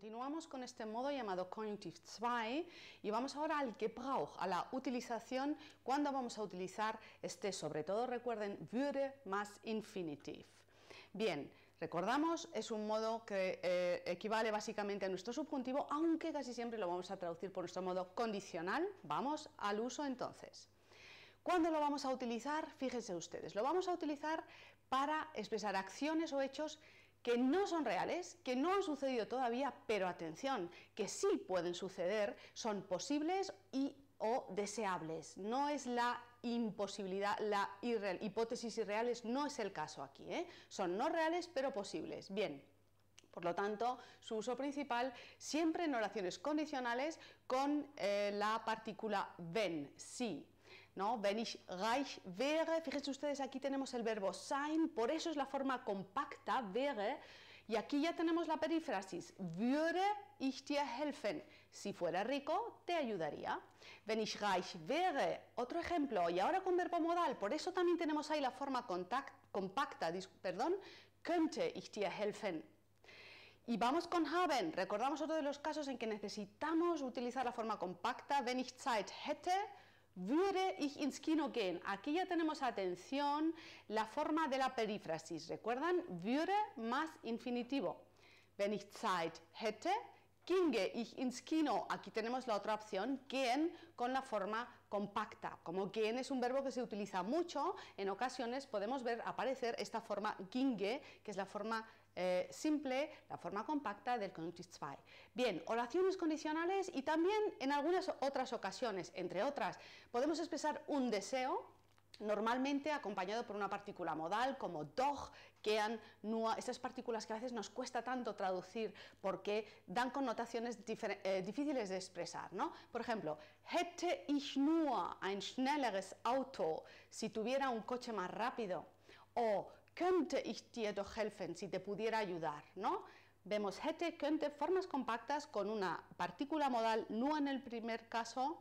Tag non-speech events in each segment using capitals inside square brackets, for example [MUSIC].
Continuamos con este modo llamado Cognitive 2 y vamos ahora al Gebrauch, a la utilización, cuando vamos a utilizar este, sobre todo recuerden, würde más infinitive. Bien, recordamos, es un modo que eh, equivale básicamente a nuestro subjuntivo, aunque casi siempre lo vamos a traducir por nuestro modo condicional. Vamos al uso entonces. ¿Cuándo lo vamos a utilizar? Fíjense ustedes, lo vamos a utilizar para expresar acciones o hechos que no son reales, que no han sucedido todavía, pero atención, que sí pueden suceder, son posibles y o deseables. No es la imposibilidad, la irreal, hipótesis irreales no es el caso aquí. ¿eh? Son no reales, pero posibles. Bien, por lo tanto, su uso principal siempre en oraciones condicionales con eh, la partícula ven, sí. ¿no? Wenn ich reich wäre, fíjense ustedes, aquí tenemos el verbo sein, por eso es la forma compacta, wäre, y aquí ya tenemos la perífrasis, würde ich dir helfen, si fuera rico, te ayudaría. Wenn ich reich wäre, otro ejemplo, y ahora con verbo modal, por eso también tenemos ahí la forma contact, compacta, perdón, könnte ich dir helfen, y vamos con haben. Recordamos otro de los casos en que necesitamos utilizar la forma compacta. Wenn ich Zeit hätte, ich ins Kino Aquí ya tenemos atención la forma de la perífrasis. ¿Recuerdan? Würde más infinitivo. Wenn ich Zeit hätte, Kinge ich ins Aquí tenemos la otra opción, quien con la forma compacta. Como quien es un verbo que se utiliza mucho, en ocasiones podemos ver aparecer esta forma ginge, que es la forma eh, simple, la forma compacta del Konjunktiv Bien, oraciones condicionales y también en algunas otras ocasiones, entre otras, podemos expresar un deseo normalmente acompañado por una partícula modal como dog, han, nua, estas partículas que a veces nos cuesta tanto traducir porque dan connotaciones eh, difíciles de expresar. Por ejemplo, hätte ich nur ein schnelleres Auto, si tuviera un coche más rápido, o könnte ich dir doch helfen, si te pudiera ayudar. ¿no? Vemos hätte, könnte, formas compactas con una partícula modal nua en el primer caso,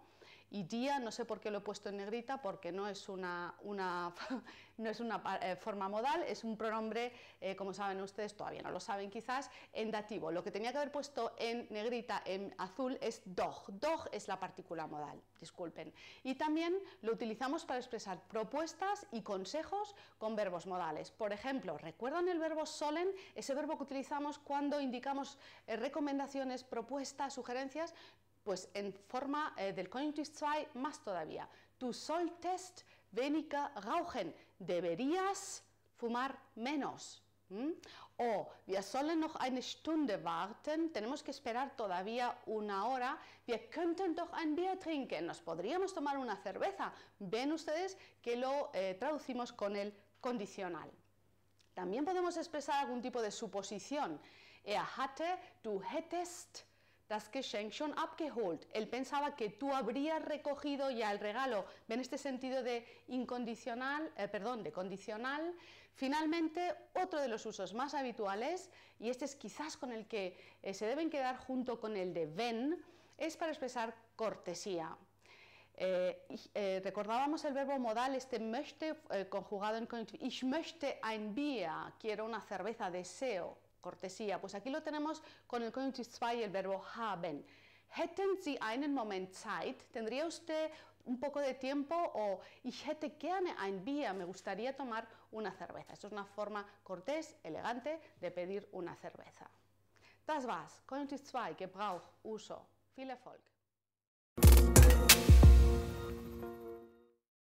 y día, no sé por qué lo he puesto en negrita, porque no es una, [LAUGHS] no es una eh, forma modal, es un pronombre, eh, como saben ustedes, todavía no lo saben quizás, en dativo. Lo que tenía que haber puesto en negrita, en azul, es dog. Dog es la partícula modal, disculpen. Y también lo utilizamos para expresar propuestas y consejos con verbos modales. Por ejemplo, ¿recuerdan el verbo solen? Ese verbo que utilizamos cuando indicamos eh, recomendaciones, propuestas, sugerencias pues en forma eh, del konjunktiv 2 más todavía. Tu solltest weniger rauchen, deberías fumar menos. O wir sollen noch eine Stunde warten, tenemos que esperar todavía una hora, wir könnten doch ein Bier trinken, nos podríamos tomar una cerveza. Ven ustedes que lo eh, traducimos con el condicional. También podemos expresar algún tipo de suposición. Er hatte, du hättest, das Geschenk schon abgeholt. Él pensaba que tú habrías recogido ya el regalo. En este sentido de incondicional, eh, perdón, de condicional. Finalmente, otro de los usos más habituales, y este es quizás con el que eh, se deben quedar junto con el de ven, es para expresar cortesía. Eh, recordábamos el verbo modal, este möchte conjugado en conjuntivo. Ich möchte ein Bier, quiero una cerveza, deseo cortesía. Pues aquí lo tenemos con el 2 y el verbo haben. Hätten Sie einen Moment Zeit, tendría usted un poco de tiempo o ich hätte gerne ein Bier, me gustaría tomar una cerveza. Esto es una forma cortés, elegante de pedir una cerveza. Das war's. Konjunktiv 2, Gebrauch, Uso. Viel Erfolg.